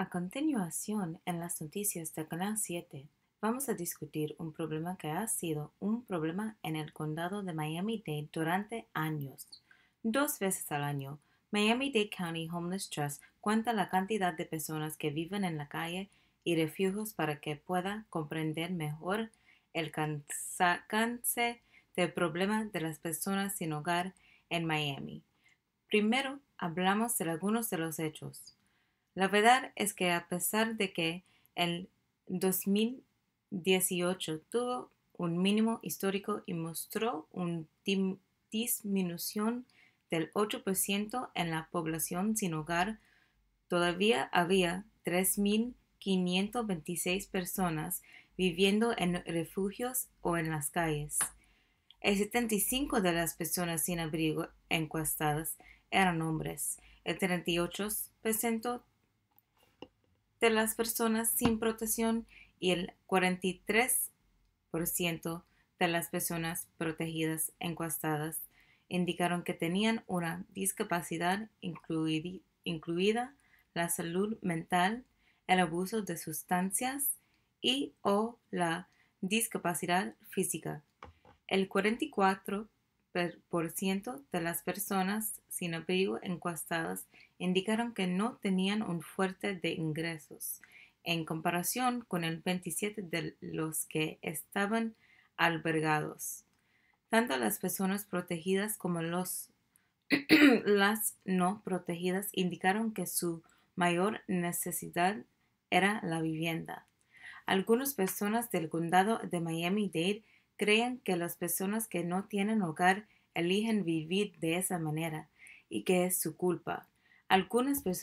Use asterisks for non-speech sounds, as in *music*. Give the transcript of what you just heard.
A continuación, en las noticias de Canal 7, vamos a discutir un problema que ha sido un problema en el condado de Miami-Dade durante años. Dos veces al año, Miami-Dade County Homeless Trust cuenta la cantidad de personas que viven en la calle y refugios para que pueda comprender mejor el alcance del problema de las personas sin hogar en Miami. Primero, hablamos de algunos de los hechos. La verdad es que a pesar de que el 2018 tuvo un mínimo histórico y mostró una disminución del 8% en la población sin hogar, todavía había 3.526 personas viviendo en refugios o en las calles. El 75% de las personas sin abrigo encuestadas eran hombres, el 38% de las personas sin protección y el 43% de las personas protegidas encuestadas indicaron que tenían una discapacidad incluida, incluida la salud mental, el abuso de sustancias y o la discapacidad física. El 44% por ciento de las personas sin abrigo encuestadas indicaron que no tenían un fuerte de ingresos, en comparación con el 27 de los que estaban albergados. Tanto las personas protegidas como los, *clears throat* las no protegidas indicaron que su mayor necesidad era la vivienda. Algunas personas del condado de Miami-Dade creen que las personas que no tienen hogar eligen vivir de esa manera y que es su culpa. Algunas personas